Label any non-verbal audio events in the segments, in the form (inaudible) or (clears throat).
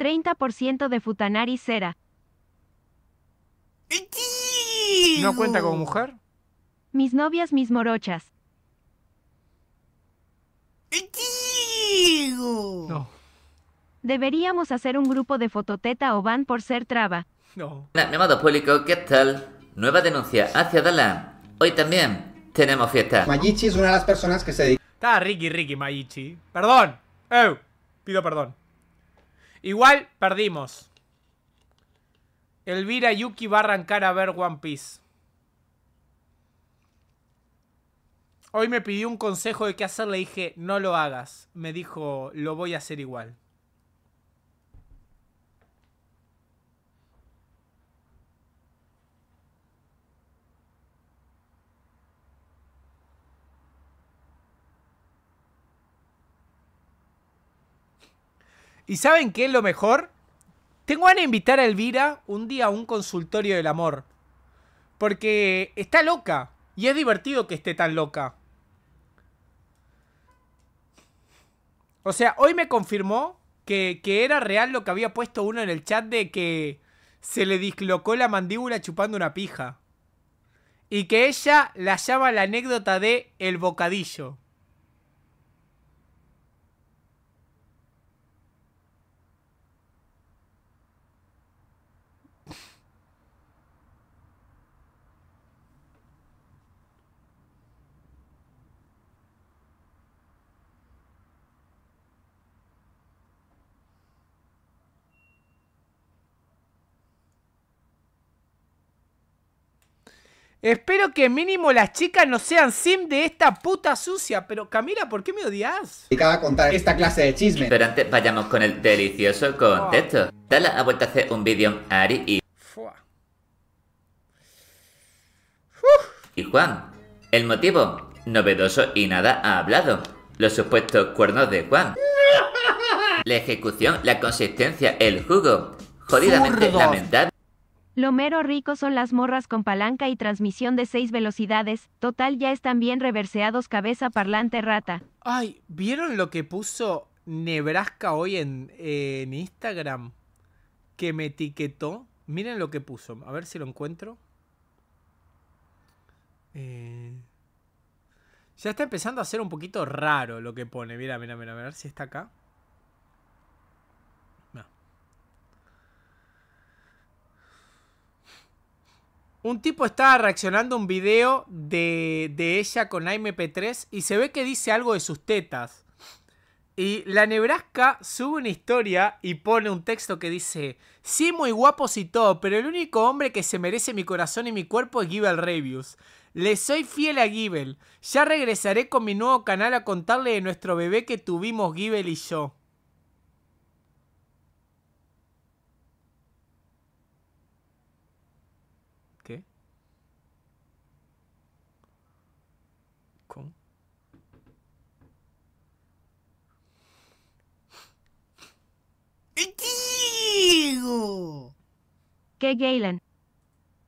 30% de Futanari Cera. ¿No cuenta con mujer? Mis novias, mis morochas. No. Deberíamos hacer un grupo de fototeta o van por ser traba. No. Amado público, ¿qué tal? Nueva denuncia hacia Dala Hoy también tenemos fiesta. Mayichi es una de las personas que se Está Ricky Ricky Mayichi. Perdón. ¡Ew! Pido perdón. Igual perdimos. Elvira Yuki va a arrancar a ver One Piece. Hoy me pidió un consejo de qué hacer, le dije, no lo hagas. Me dijo, lo voy a hacer igual. ¿Y saben qué es lo mejor? Tengo ganas de invitar a Elvira un día a un consultorio del amor. Porque está loca. Y es divertido que esté tan loca. O sea, hoy me confirmó que, que, era real lo que había puesto uno en el chat de que se le dislocó la mandíbula chupando una pija. Y que ella la llama la anécdota de el bocadillo. Espero que mínimo las chicas no sean sim de esta puta sucia. Pero Camila, ¿por qué me odias? Y cada contar esta clase de chisme. Pero antes vayamos con el delicioso contexto. Tala ah. ha vuelto a hacer un vídeo en Ari y... Fua. Y Juan. El motivo, novedoso y nada ha hablado. Los supuestos cuernos de Juan. (laughs) la ejecución, la consistencia, el jugo. Jodidamente lamentable. Lo mero rico son las morras con palanca y transmisión de seis velocidades, total ya están bien reverseados cabeza parlante rata. Ay, ¿vieron lo que puso Nebraska hoy en, Instagram? Que me etiquetó. Miren lo que puso, a ver si lo encuentro. Eh, ya está empezando a ser un poquito raro lo que pone. Mira, mira, mira, a ver si está acá. un tipo estaba reaccionando a un video de, de ella con amp 3 y se ve que dice algo de sus tetas. Y la Nebraska sube una historia y pone un texto que dice: Sí, muy guapos y todo, pero el único hombre que se merece mi corazón y mi cuerpo es Gibel Reviews. Le soy fiel a Gibel. Ya regresaré con mi nuevo canal a contarle de nuestro bebé que tuvimos Gibel y yo. ¿Qué, Galen?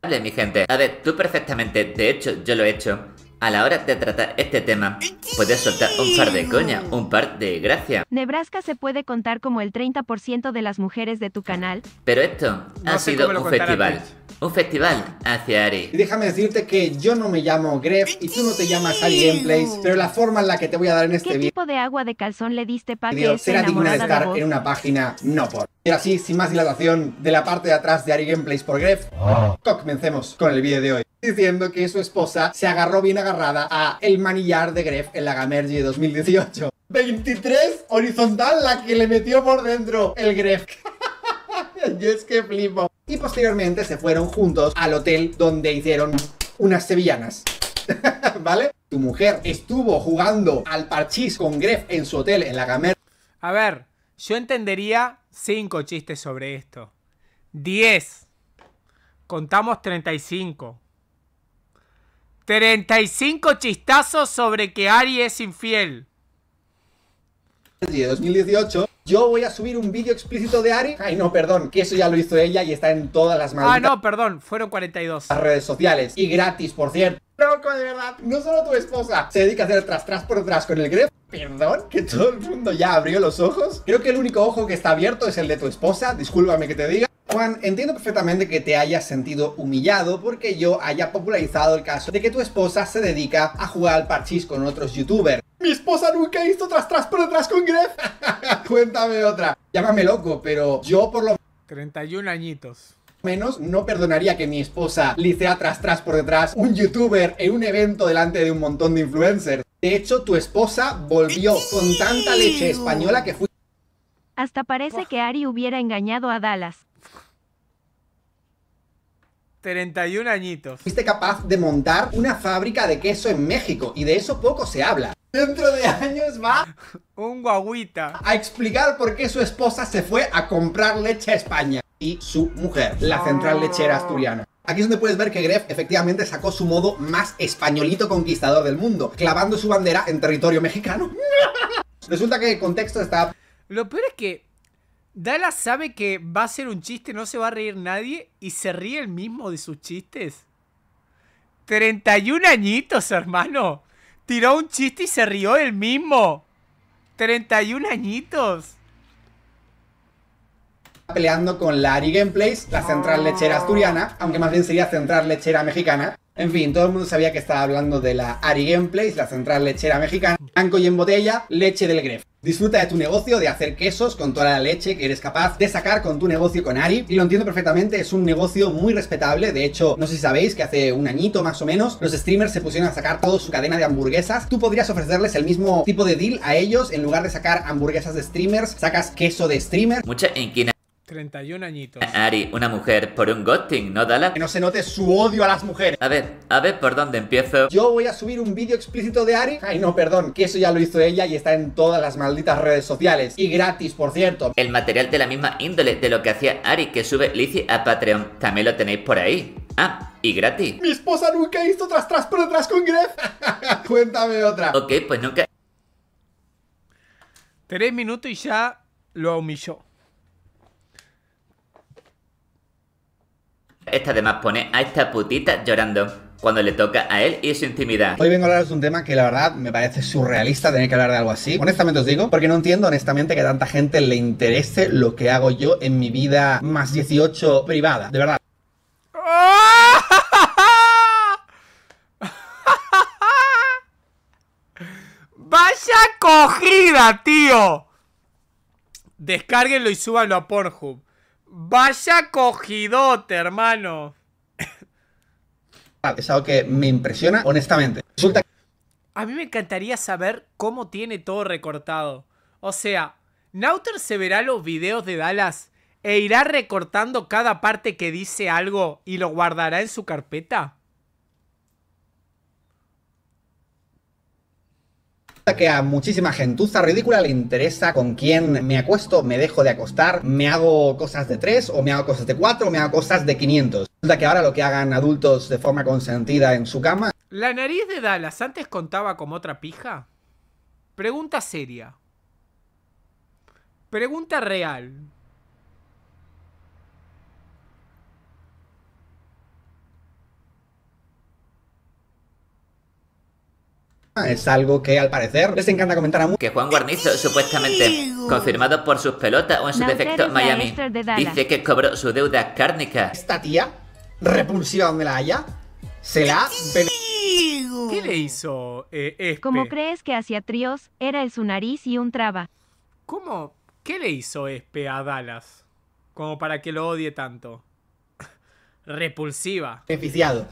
Hable, mi gente. A ver, tú perfectamente, de hecho, yo lo he hecho. A la hora de tratar este tema, puedes soltar un par de coña, un par de gracia. Nebraska se puede contar como el 30% de las mujeres de tu canal. Pero esto ha sido un festival un festival hacia Ari. Y déjame decirte que yo no me llamo Gref y tú no te llamas Ari Gameplays, pero la forma en la que te voy a dar en este video... ¿Qué tipo de agua de calzón le diste para que será digna de estar en una página no por? Y así, sin más dilatación, de la parte de atrás de Ari Gameplays por Gref, comencemos con el vídeo de hoy diciendo que su esposa se agarró bien agarrada a el manillar de Gref en la Gamergy 2018. 23 horizontal la que le metió por dentro el Gref. (laughs) Yo es que flipo y posteriormente se fueron juntos al hotel donde hicieron unas sevillanas. (laughs) ¿Vale? Tu mujer estuvo jugando al parchís con Gref en su hotel en la Gamer. A ver, yo entendería 5 chistes sobre esto. 10. Contamos 35. 35 chistazos sobre que Ari es infiel de 2018, yo voy a subir un vídeo explícito de Ari. Ay, no, perdón, que eso ya lo hizo ella y está en todas las manos. Ah, no, perdón, fueron 42. Las redes sociales y gratis, por cierto. Loco, de verdad, no solo tu esposa se dedica a hacer tras tras por tras con el grep. Perdón, que todo el mundo ya abrió los ojos. Creo que el único ojo que está abierto es el de tu esposa, discúlpame que te diga. Juan, entiendo perfectamente que te hayas sentido humillado porque yo haya popularizado el caso de que tu esposa se dedica a jugar al parchís con otros youtubers. Mi esposa nunca hizo tras tras por detrás con Gref. (laughs) Cuéntame otra. Llámame loco, pero yo por lo 31 añitos menos no perdonaría que mi esposa licea tras tras por detrás un youtuber en un evento delante de un montón de influencers. De hecho, tu esposa volvió con tanta leche española que fui... Hasta parece que Ari hubiera engañado a Dallas. 31 añitos. Fuiste capaz de montar una fábrica de queso en México y de eso poco se habla dentro de años va un guaguita a explicar por qué su esposa se fue a comprar leche a España y su mujer, la central lechera asturiana. Aquí es donde puedes ver que Gref efectivamente sacó su modo más españolito conquistador del mundo, clavando su bandera en territorio mexicano. (laughs) Resulta que el contexto está... Lo peor es que Dallas sabe que va a ser un chiste, no se va a reír nadie, y se ríe el mismo de sus chistes. 31 añitos, hermano. Tiró un chiste y se rió el mismo. 31 añitos. Peleando con la Ari Gameplays, la central lechera asturiana, aunque más bien sería central lechera mexicana. En fin, todo el mundo sabía que estaba hablando de la Ari Gameplays, la central lechera mexicana, blanco y en botella, leche del Gref. Disfruta de tu negocio, de hacer quesos con toda la leche que eres capaz de sacar con tu negocio con Ari. Y lo entiendo perfectamente, es un negocio muy respetable. De hecho, no sé si sabéis que hace un añito más o menos, los streamers se pusieron a sacar toda su cadena de hamburguesas. Tú podrías ofrecerles el mismo tipo de deal a ellos. En lugar de sacar hamburguesas de streamers, sacas queso de streamers. Mucha inquina 31 añitos. Ari, una mujer por un ghosting, ¿no, Dala? Que no se note su odio a las mujeres. A ver, a ver por dónde empiezo. Yo voy a subir un vídeo explícito de Ari. Ay, no, perdón, que eso ya lo hizo ella y está en todas las malditas redes sociales. Y gratis, por cierto. El material de la misma índole de lo que hacía Ari que sube Lizzie a Patreon. También lo tenéis por ahí. Ah, y gratis. Mi esposa nunca hizo tras tras por detrás con Gref. (laughs) Cuéntame otra. Ok, pues nunca. Tres minutos y ya lo humilló. Esta además pone a esta putita llorando cuando le toca a él y su intimidad. Hoy vengo a hablaros de un tema que la verdad me parece surrealista tener que hablar de algo así. Honestamente os digo, porque no entiendo honestamente que a tanta gente le interese lo que hago yo en mi vida más 18 privada, de verdad. (laughs) ¡Vaya cogida, tío! Descárguenlo y súbanlo a Pornhub. Vaya cogidote, hermano. Ah, es algo que me impresiona, honestamente. A mí me encantaría saber cómo tiene todo recortado. O sea, Nauter se verá los videos de Dallas e irá recortando cada parte que dice algo y lo guardará en su carpeta. que a muchísima gentuza ridícula le interesa con quién me acuesto, me dejo de acostar, me hago cosas de tres, o me hago cosas de cuatro, o me hago cosas de 500. Resulta que ahora lo que hagan adultos de forma consentida en su cama. ¿La nariz de Dallas antes contaba como otra pija? Pregunta seria. Pregunta real. Ah, es algo que al parecer les encanta comentar a muchos. Que Juan Guarnizo, supuestamente confirmado por sus pelotas o en su defecto Miami, dice que cobró su deuda cárnica. Esta tía, repulsiva donde la haya, se la... ¿Qué le hizo este? Espe? Como crees que hacia Trios era el su nariz y un traba. ¿Cómo? ¿Qué le hizo Espe a Dallas? Como para que lo odie tanto. (laughs) Repulsiva. Beneficiado.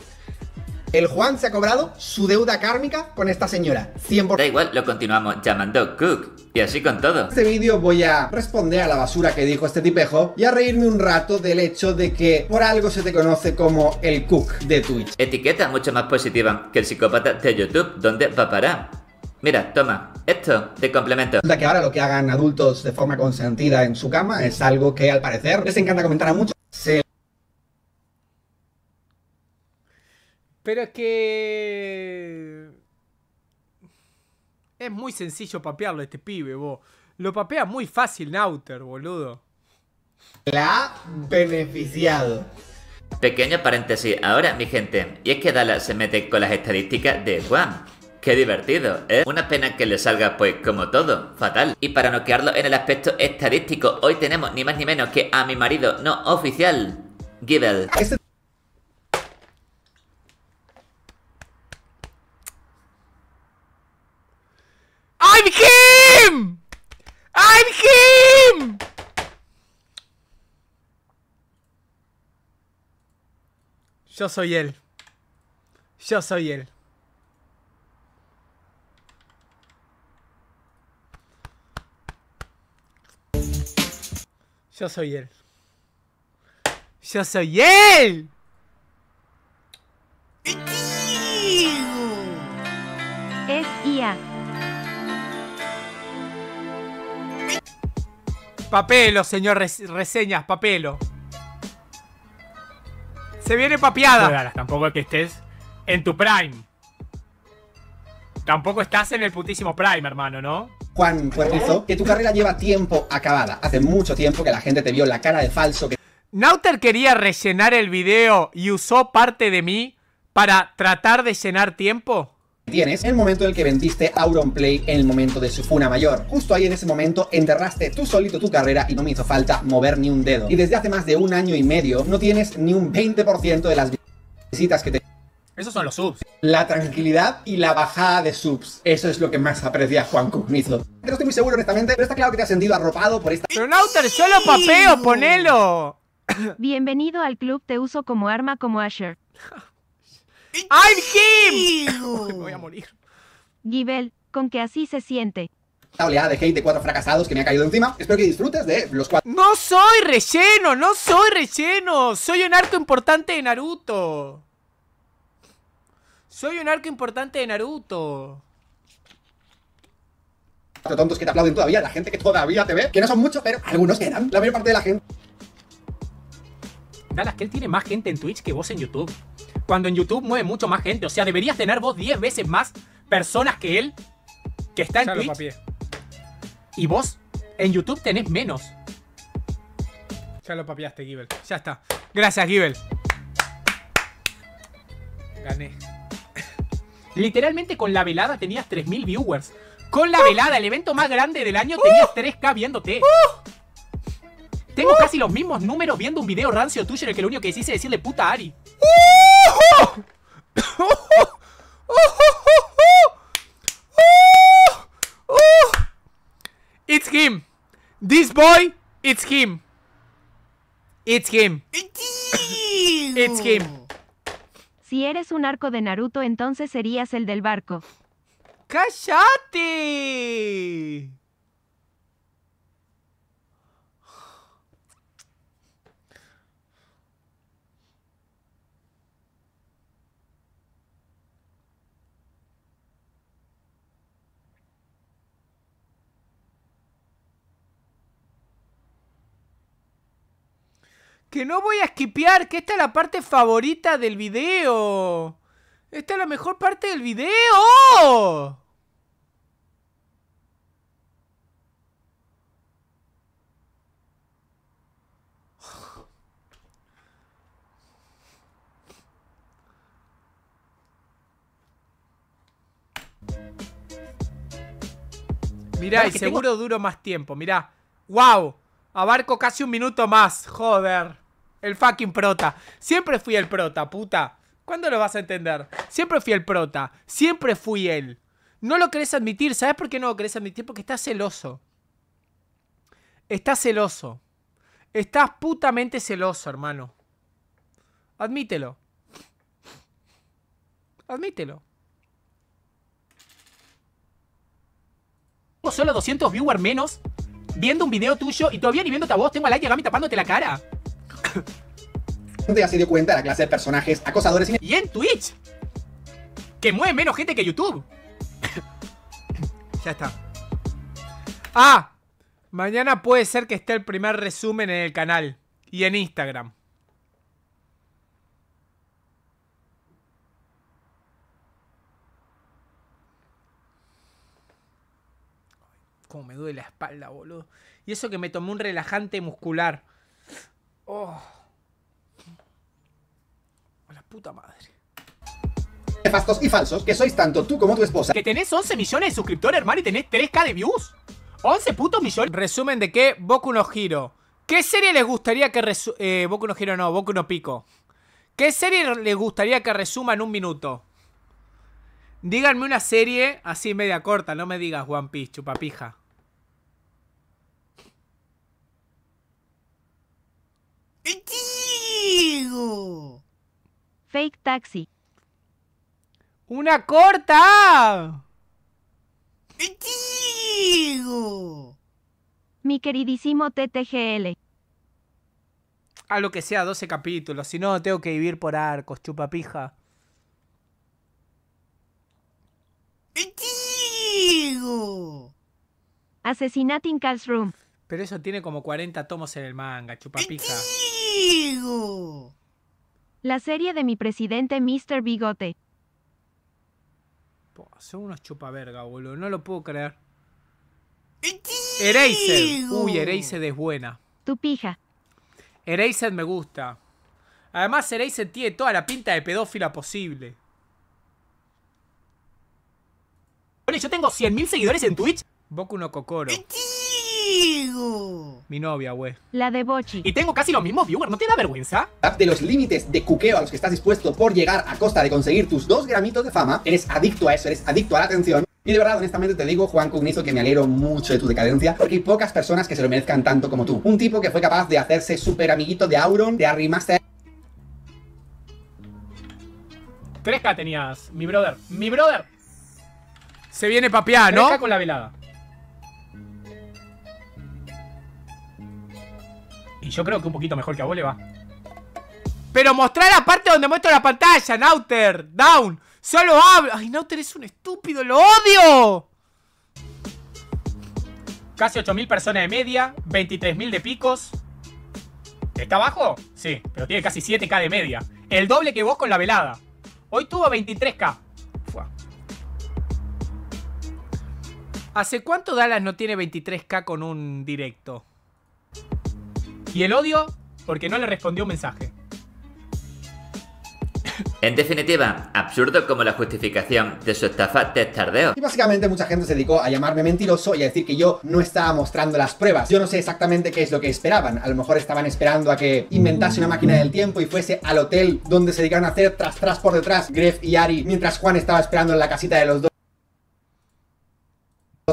El Juan se ha cobrado su deuda kármica con esta señora. 100%. Da igual, lo continuamos llamando Cook. Y así con todo. En este vídeo voy a responder a la basura que dijo este tipejo y a reírme un rato del hecho de que por algo se te conoce como el Cook de Twitch. Etiqueta mucho más positiva que el psicópata de YouTube, donde va a Mira, toma, esto de complemento. sea que ahora lo que hagan adultos de forma consentida en su cama es algo que al parecer les encanta comentar a muchos. Se Pero es que. Es muy sencillo papearlo este pibe, vos. Lo papea muy fácil Nauter, boludo. La beneficiado. Pequeño paréntesis, ahora mi gente, y es que Dala se mete con las estadísticas de Juan. Qué divertido, ¿eh? Una pena que le salga, pues, como todo, fatal. Y para no quedarlo en el aspecto estadístico, hoy tenemos ni más ni menos que a mi marido no oficial, Gibel. Este Yo soy él. Yo soy él. Yo soy él. Yo soy él. Es IA. Papelo, señor reseñas, papelo. Se viene papiada. No es tampoco que estés en tu prime. Tampoco estás en el putísimo prime, hermano, ¿no? Juan Puerrizo, que tu carrera lleva tiempo acabada. Hace mucho tiempo que la gente te vio la cara de falso que... Nauter quería rellenar el video y usó parte de mí para tratar de llenar tiempo tienes en el momento en el que vendiste Auron Play en el momento de su funa mayor. Justo ahí en ese momento enterraste tú solito tu carrera y no me hizo falta mover ni un dedo. Y desde hace más de un año y medio no tienes ni un 20% de las visitas que te... Esos son los subs. La tranquilidad y la bajada de subs. Eso es lo que más aprecia Juan Cugnizo. No estoy muy seguro, honestamente, pero está claro que te has sentido arropado por esta... ¡Pronauter! solo papeo, ponelo! Bienvenido al club Te Uso como Arma como Asher. (laughs) ¡I'm him! Me voy a morir. Gibel, con que así se siente. Esta oleada de hate de cuatro fracasados que me ha caído encima. Espero que disfrutes de los cuatro. ¡No soy relleno! ¡No soy relleno! ¡Soy un arco importante de Naruto! ¡Soy un arco importante de Naruto! Cuatro tontos que te aplauden todavía, la gente que todavía te ve, que no son muchos, pero algunos quedan. eran, la mayor parte de la gente. Dallas, que él tiene más gente en Twitch que vos en YouTube cuando en YouTube mueve mucho más gente. O sea, deberías tener vos 10 veces más personas que él que está en Ya Twitch. Y vos en YouTube tenés menos. Ya lo papiaste, Gibel. Ya está. Gracias, Gibel. Gané. Literalmente con la velada tenías 3.000 viewers. Con la velada, el evento más grande del año, tenías 3K uh. viéndote. Uh. Tengo uh. casi los mismos números viendo un video rancio tuyo en el que lo único que decís es decirle puta a Ari. (laughs) It's him. This boy, it's him. It's him. It's him. Si eres un arco de Naruto, entonces serías el del barco. ¡Cállate! Que no voy a esquipear, que esta es la parte favorita del video. Esta es la mejor parte del video. Mirá, y seguro duro más tiempo, mirá. ¡Wow! Abarco casi un minuto más, joder. El fucking prota. Siempre fui el prota, puta. ¿Cuándo lo vas a entender? Siempre fui el prota. Siempre fui él. No lo querés admitir. ¿Sabes por qué no lo querés admitir? Porque estás celoso. Estás celoso. Estás putamente celoso, hermano. Admítelo. Admítelo. Solo 200 viewers menos viendo un video tuyo y todavía ni viéndote a vos tengo a like a y tapándote la cara. (coughs) ya se dio cuenta la clase de personajes acosadores. Y en Twitch, que mueve menos gente que YouTube. (coughs) ya está. Ah, mañana puede ser que esté el primer resumen en el canal y en Instagram. Como me duele la espalda, boludo. Y eso que me tomé un relajante muscular. Oh. la puta madre. Nefastos y falsos que sois tanto tú como tu esposa. Que tenés 11 millones de suscriptores, hermano, y tenés 3k de views. 11 putos millones. Resumen de qué, Boku no giro ¿Qué serie les gustaría que resu eh, Boku no giro no, Boku no Pico. ¿Qué serie les gustaría que resuma en un minuto? Díganme una serie así media corta, no me digas One Piece, chupapija. Diego, Fake taxi. ¡Una corta! Diego, Mi queridísimo TTGL. A lo que sea, 12 capítulos. Si no, tengo que vivir por arcos, chupapija. pija Asesinato in Room. Pero eso tiene como 40 tomos en el manga, chupapija. La serie de mi presidente Mr. Bigote. son unos chupaverga, boludo. No lo puedo creer. Eraser. Uy, Eraser es buena. Tu pija. Eraser me gusta. Además, Eraser tiene toda la pinta de pedófila posible. Yo tengo 100.000 seguidores en Twitch. Boku no Kokoro. Mi novia, güey. La de Bochi. Y tengo casi los mismos viewers, ¿no te da vergüenza? De los límites de cuqueo a los que estás dispuesto por llegar a costa de conseguir tus dos gramitos de fama, eres adicto a eso, eres adicto a la atención. Y de verdad, honestamente te digo, Juan Cognizo, que me alegro mucho de tu decadencia, porque hay pocas personas que se lo merezcan tanto como tú. Un tipo que fue capaz de hacerse súper amiguito de Auron, de arrimaste. Tres k tenías, mi brother. ¡Mi brother! Se viene papiá, no 3K con la velada. yo creo que un poquito mejor que a vos le va. Pero mostrar la parte donde muestro la pantalla, Nauter. Down. Solo hablo. Ay, Nauter es un estúpido. Lo odio. Casi 8.000 personas de media. 23.000 de picos. ¿Está abajo? Sí, pero tiene casi 7K de media. El doble que vos con la velada. Hoy tuvo 23K. ¿Hace cuánto Dallas no tiene 23K con un directo? Y el odio porque no le respondió un mensaje. En definitiva, absurdo como la justificación de su estafa de tardeo. Y básicamente mucha gente se dedicó a llamarme mentiroso y a decir que yo no estaba mostrando las pruebas. Yo no sé exactamente qué es lo que esperaban. A lo mejor estaban esperando a que inventase una máquina del tiempo y fuese al hotel donde se dedicaron a hacer tras tras por detrás Gref y Ari mientras Juan estaba esperando en la casita de los dos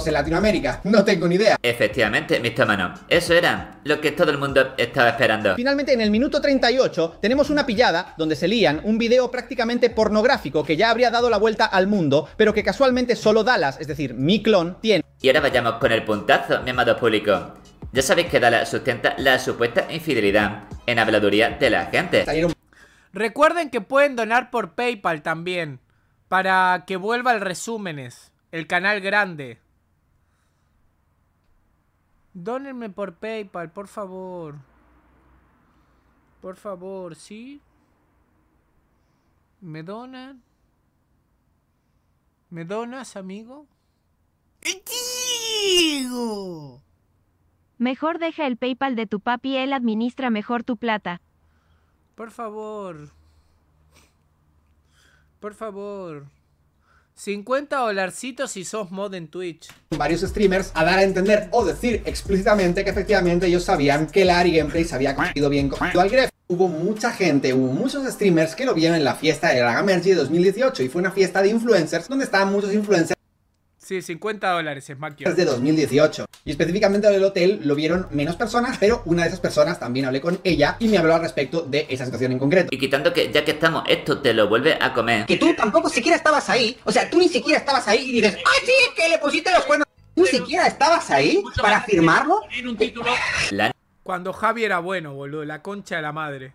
en Latinoamérica. (laughs) No tengo ni idea. Efectivamente, Mr. Manon. Eso era lo que todo el mundo estaba esperando. Finalmente, en el minuto 38, tenemos una pillada donde se lían un video prácticamente pornográfico que ya habría dado la vuelta al mundo, pero que casualmente solo Dallas, es decir, mi clon, tiene. Y ahora vayamos con el puntazo, mi amado público. Ya sabéis que Dallas sustenta la supuesta infidelidad en habladuría de la gente. Recuerden que pueden donar por PayPal también, para que vuelva el resúmenes, el canal grande. Donenme por PayPal, por favor. Por favor, ¿sí? ¿Me donan? ¿Me donas, amigo? Mejor deja el PayPal de tu papi, él administra mejor tu plata. Por favor. Por favor. 50 dolarcitos y sos mod en Twitch. Varios streamers a dar a entender o decir explícitamente que efectivamente ellos sabían que la Ari Gameplay se había cogido bien con al Gref. Hubo mucha gente, hubo muchos streamers que lo vieron en la fiesta de la de 2018 y fue una fiesta de influencers donde estaban muchos influencers Sí, 50 dólares es que... de 2018. Y específicamente del hotel lo vieron menos personas, pero una de esas personas también hablé con ella y me habló al respecto de esa situación en concreto. Y quitando que ya que estamos, esto te lo vuelve a comer. Que tú tampoco siquiera estabas ahí. O sea, tú ni siquiera estabas ahí y dices, ¡ah, sí! Que le pusiste los cuernos. ¿Tú siquiera estabas ahí para firmarlo? Cuando Javi era bueno, boludo, la concha de la madre.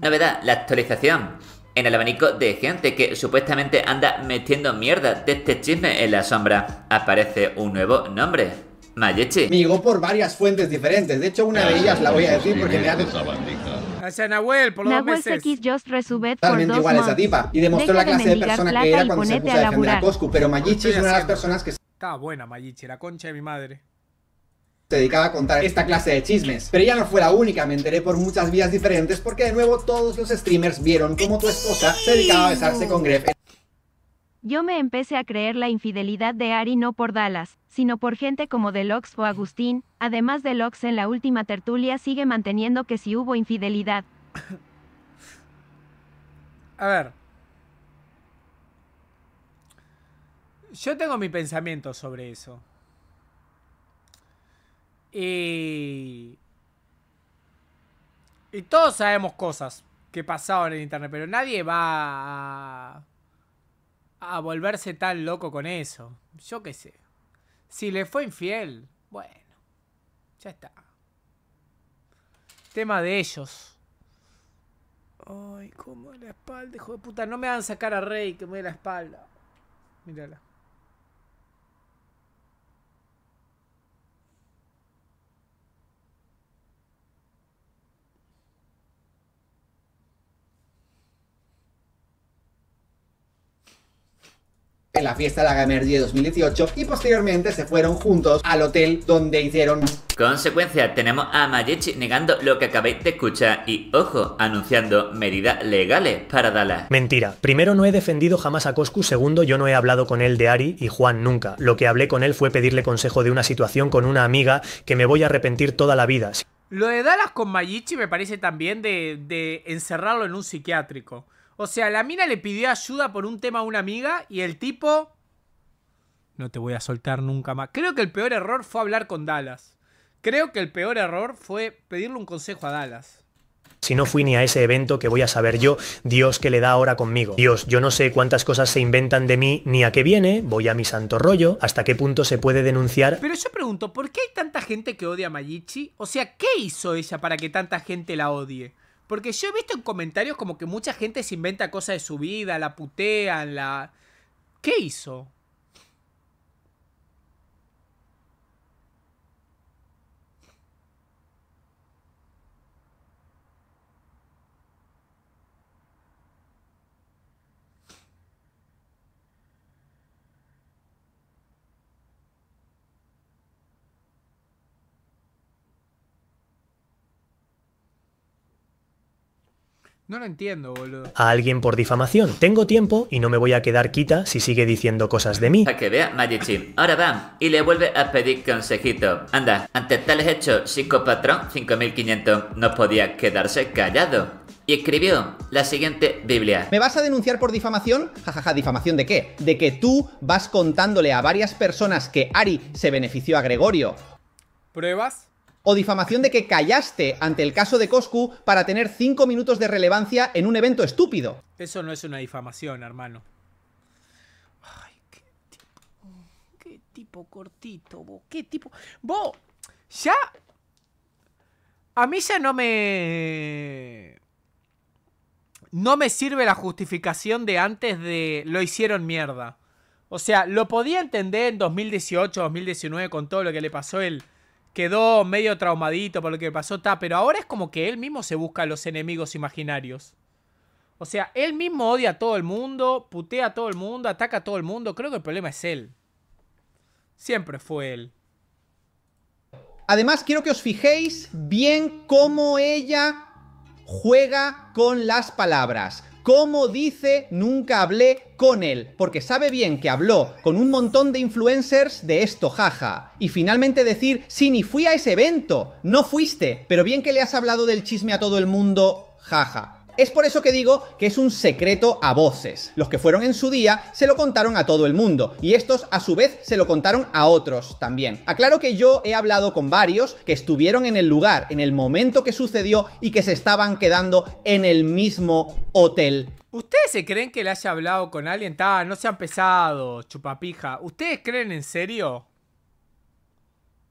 verdad, la actualización en el abanico de gente que supuestamente anda metiendo mierda de este chisme en la sombra, aparece un nuevo nombre. Mayichi. Me llegó por varias fuentes diferentes. De hecho, una de ah, ellas la voy a decir porque me hace... a Nahuel, por los Nahuel X Just Resubet Totalmente igual esa tipa. Y demostró la clase de, persona que era cuando se puso a defender a Coscu. Pero Mayichi es una de las personas que... Está buena Mayichi, la concha de mi madre se dedicaba a contar esta clase de chismes. Pero ya no fue la única, me enteré por muchas vías diferentes porque de nuevo todos los streamers vieron cómo tu esposa se dedicaba a besarse con Gref. Yo me empecé a creer la infidelidad de Ari no por Dallas, sino por gente como Deluxe o Agustín, además Deluxe en la última tertulia sigue manteniendo que si hubo infidelidad. A ver. Yo tengo mi pensamiento sobre eso. Y... Y todos sabemos cosas que pasaban en internet, pero nadie va a... a volverse tan loco con eso. Yo qué sé. Si le fue infiel, bueno, ya está. Tema de ellos. Ay, cómo la espalda, hijo de puta. No me van a sacar a Rey, que me dé la espalda. Mírala. en la fiesta de la Gamer de 2018 y posteriormente se fueron juntos al hotel donde hicieron... Consecuencia, tenemos a Mayichi negando lo que acabéis de escuchar y, ojo, anunciando medidas legales para Dallas. Mentira. Primero, no he defendido jamás a Coscu. Segundo, yo no he hablado con él de Ari y Juan nunca. Lo que hablé con él fue pedirle consejo de una situación con una amiga que me voy a arrepentir toda la vida. Lo de Dallas con Mayichi me parece también de encerrarlo en un psiquiátrico. O sea, la mina le pidió ayuda por un tema a una amiga y el tipo... No te voy a soltar nunca más. Creo que el peor error fue hablar con Dallas. Creo que el peor error fue pedirle un consejo a Dallas. Si no fui ni a ese evento que voy a saber yo, Dios que le da ahora conmigo. Dios, yo no sé cuántas cosas se inventan de mí ni a qué viene, voy a mi santo rollo, hasta qué punto se puede denunciar. Pero yo pregunto, ¿por qué hay tanta gente que odia a Mayichi? O sea, ¿qué hizo ella para que tanta gente la odie? Porque yo he visto en comentarios como que mucha gente se inventa cosas de su vida, la putean, la... ¿Qué hizo? No lo entiendo, boludo. A alguien por difamación. Tengo tiempo y no me voy a quedar quita si sigue diciendo cosas de mí. Para que vea Majichi. Ahora va y le vuelve a pedir consejito. Anda, ante tales hechos, psicopatrón 5500 no podía quedarse callado. Y escribió la siguiente Biblia. ¿Me vas a denunciar por difamación? Jajaja, ja, ja, ¿difamación de qué? De que tú vas contándole a varias personas que Ari se benefició a Gregorio. ¿Pruebas? o difamación de que callaste ante el caso de Coscu para tener 5 minutos de relevancia en un evento estúpido. Eso no es una difamación, hermano. Ay, qué tipo, qué tipo cortito, vos, qué tipo... Bo. ya... A mí ya no me... No me sirve la justificación de antes de lo hicieron mierda. O sea, lo podía entender en 2018, 2019 con todo lo que le pasó el quedó medio traumadito por lo que pasó, pero ahora es como que él mismo se busca a los enemigos imaginarios. O sea, él mismo odia a todo el mundo, putea a todo el mundo, ataca a todo el mundo. Creo que el problema es él. Siempre fue él. Además, quiero que os fijéis bien cómo ella juega con las palabras. Como dice, nunca hablé con él, porque sabe bien que habló con un montón de influencers de esto, jaja. Y finalmente decir, si ni fui a ese evento, no fuiste, pero bien que le has hablado del chisme a todo el mundo, jaja. Es por eso que digo que es un secreto a voces. Los que fueron en su día se lo contaron a todo el mundo y estos a su vez se lo contaron a otros también. Aclaro que yo he hablado con varios que estuvieron en el lugar, en el momento que sucedió y que se estaban quedando en el mismo hotel. ¿Ustedes se creen que le haya hablado con alguien? No no han pesado, chupapija. ¿Ustedes creen en serio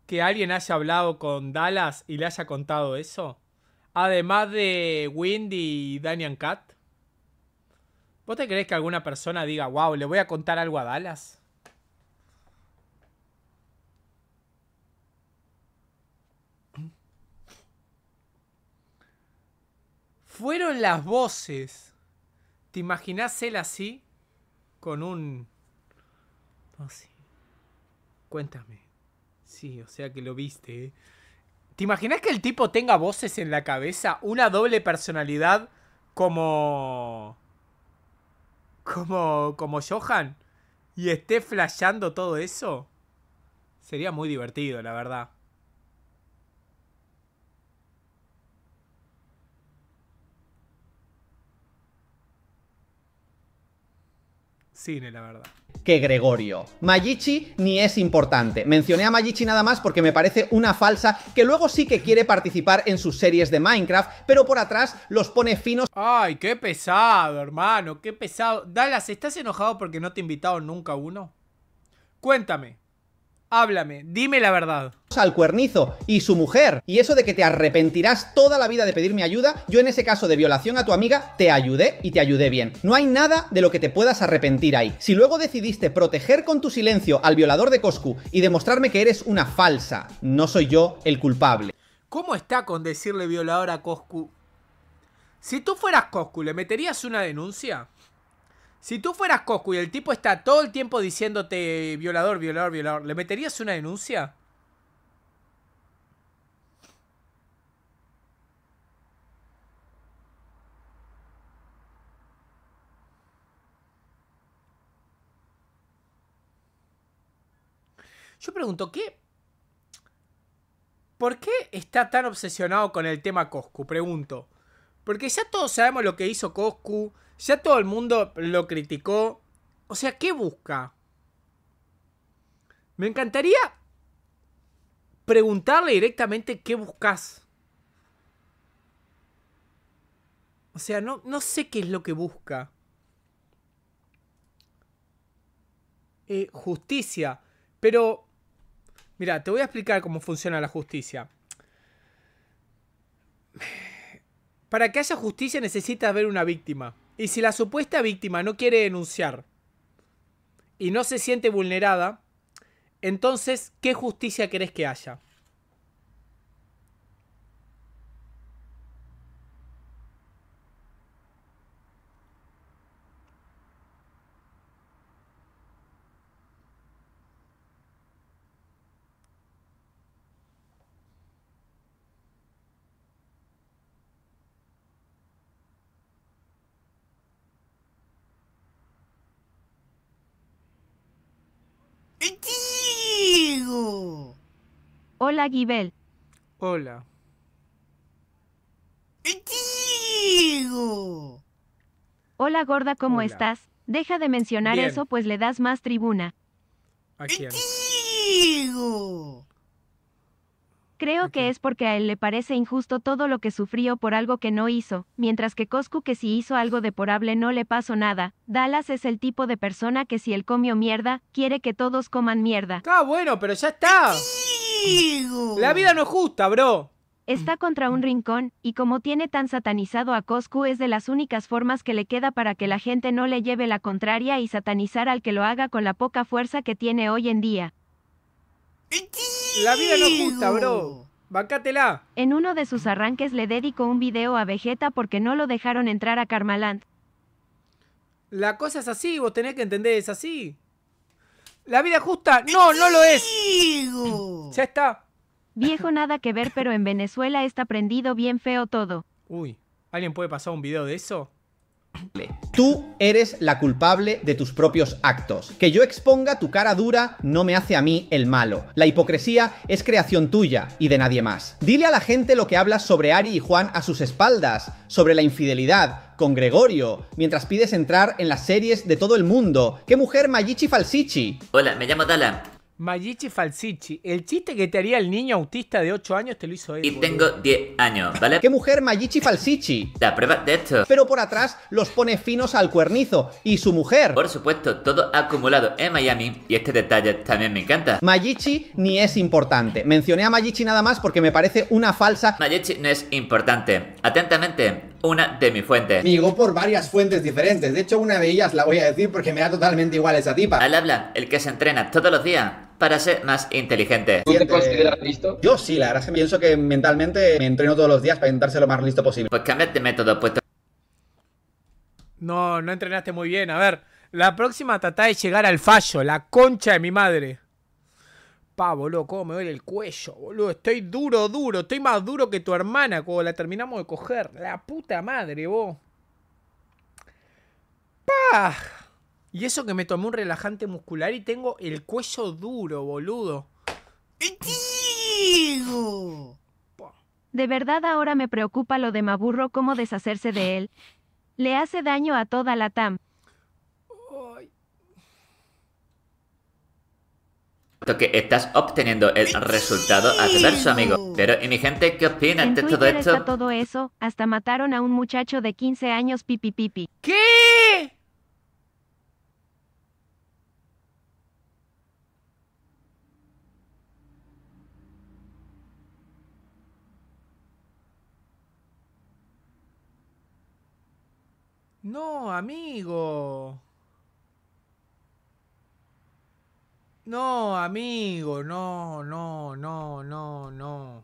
que alguien haya hablado con Dallas y le haya contado eso? Además de Windy y Daniel Cat. ¿Vos te crees que alguna persona diga, wow, le voy a contar algo a Dallas? Fueron las voces. ¿Te imaginás él así? Con un... Así. Cuéntame. Sí, o sea que lo viste, ¿eh? ¿Te imaginas que el tipo tenga voces en la cabeza? Una doble personalidad como... Como... Como Johan. Y esté flashando todo eso. Sería muy divertido, la verdad. cine, la verdad. Que Gregorio. Magici ni es importante. Mencioné a Magici nada más porque me parece una falsa que luego sí que quiere participar en sus series de Minecraft, pero por atrás los pone finos. Ay, qué pesado, hermano, qué pesado. Dallas, ¿estás enojado porque no te invitado nunca uno? Cuéntame, Háblame, dime la verdad. Al cuernizo y su mujer. Y eso de que te arrepentirás toda la vida de pedirme ayuda, yo en ese caso de violación a tu amiga te ayudé y te ayudé bien. No hay nada de lo que te puedas arrepentir ahí. Si luego decidiste proteger con tu silencio al violador de Coscu y demostrarme que eres una falsa, no soy yo el culpable. ¿Cómo está con decirle violador a Coscu? Si tú fueras Coscu, ¿le meterías una denuncia? Si tú fueras Coscu y el tipo está todo el tiempo diciéndote violador, violador, violador, ¿le meterías una denuncia? Yo pregunto, ¿qué? ¿Por qué está tan obsesionado con el tema Coscu? Pregunto. Porque ya todos sabemos lo que hizo Coscu ya todo el mundo lo criticó. O sea, ¿qué busca? Me encantaría preguntarle directamente qué buscas. O sea, no, no sé qué es lo que busca. Eh, justicia. Pero, mira, te voy a explicar cómo funciona la justicia. Para que haya justicia necesitas ver una víctima. Y si la supuesta víctima no quiere denunciar y no se siente vulnerada, entonces, ¿qué justicia querés que haya? digo! Hola, Gibel. Hola. digo! Hola, gorda, ¿cómo estás? Deja de mencionar eso, pues le das más tribuna. ¿A Creo que es porque a él le parece injusto todo lo que sufrió por algo que no hizo, mientras que Coscu que si hizo algo deporable no le pasó nada. Dallas es el tipo de persona que si él comió mierda, quiere que todos coman mierda. Ah bueno, pero ya está. La vida no es justa, bro. Está contra un rincón, y como tiene tan satanizado a Coscu es de las únicas formas que le queda para que la gente no le lleve la contraria y satanizar al que lo haga con la poca fuerza que tiene hoy en día. La vida no es justa, bro. Bancatela En uno de sus arranques le dedicó un video a Vegeta porque no lo dejaron entrar a Karmaland. La cosa es así, vos tenés que entender, es así. La vida es justa, no, no lo es. Ya está. Viejo nada que ver, pero en Venezuela está prendido bien feo todo. Uy, ¿alguien puede pasar un video de eso? Tú eres la culpable de tus propios actos. Que yo exponga tu cara dura no me hace a mí el malo. La hipocresía es creación tuya y de nadie más. Dile a la gente lo que hablas sobre Ari y Juan a sus espaldas, sobre la infidelidad, con Gregorio, mientras pides entrar en las series de todo el mundo. ¡Qué mujer Mayichi Falsichi! Hola, me llamo Dala. Mayichi Falsichi, el chiste que te haría el niño autista de 8 años te lo hizo él. Y tengo 10 años, ¿vale? (laughs) ¿Qué mujer Mayichi Falsichi? La prueba de esto. Pero por atrás los pone finos al cuernizo. Y su mujer. Por supuesto, todo acumulado en Miami. Y este detalle también me encanta. Mayichi ni es importante. Mencioné a Mayichi nada más porque me parece una falsa. Mayichi no es importante. Atentamente, una de mis fuentes. Me llegó por varias fuentes diferentes. De hecho, una de ellas la voy a decir porque me da totalmente igual esa tipa. Al habla, el que se entrena todos los días para ser más inteligente. ¿Tú te consideras listo? Yo sí, la verdad es que pienso que mentalmente me entreno todos los días para intentar ser lo más listo posible. Pues cámbiate de método, pues. No, no entrenaste muy bien. A ver, la próxima trata de llegar al fallo, la concha de mi madre. Pa, boludo, cómo me duele el cuello, boludo. Estoy duro, duro. Estoy más duro que tu hermana cuando la terminamos de coger. La puta madre, vos. Pa. Y eso que me tomé un relajante muscular y tengo el cuello duro, boludo. ¡Digo! De verdad ahora me preocupa lo de Maburro, cómo deshacerse de él. Le hace daño a toda la TAM. que estás obteniendo el resultado adverso, amigo. Pero, ¿y mi gente qué opina de todo esto? todo eso, hasta mataron a un muchacho de 15 años pipi pipi. ¿Qué? No, amigo. No, amigo, no, no, no, no, no.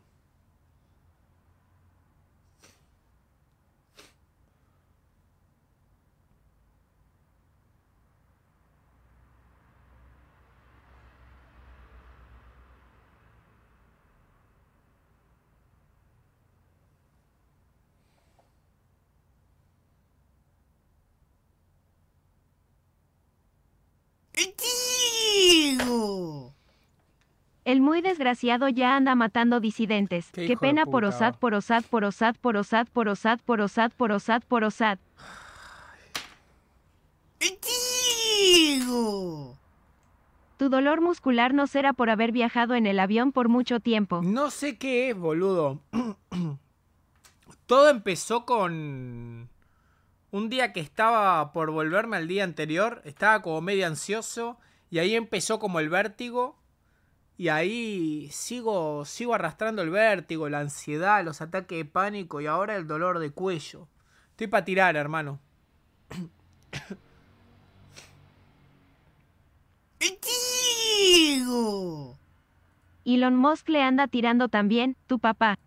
El muy desgraciado ya anda matando disidentes. Qué, pena por Osad, por Osad, por Osad, por Osad, por Osad, por Osad, por Osad, por Osad. Tu dolor muscular no será por haber viajado en el avión por mucho tiempo. No sé qué es, boludo. (clears throat) Todo empezó con un día que estaba por volverme al día anterior, estaba como medio ansioso y ahí empezó como el vértigo y ahí sigo, sigo arrastrando el vértigo, la ansiedad, los ataques de pánico y ahora el dolor de cuello. Estoy para tirar, hermano. (coughs) Diego. Elon Musk le anda tirando también, tu papá.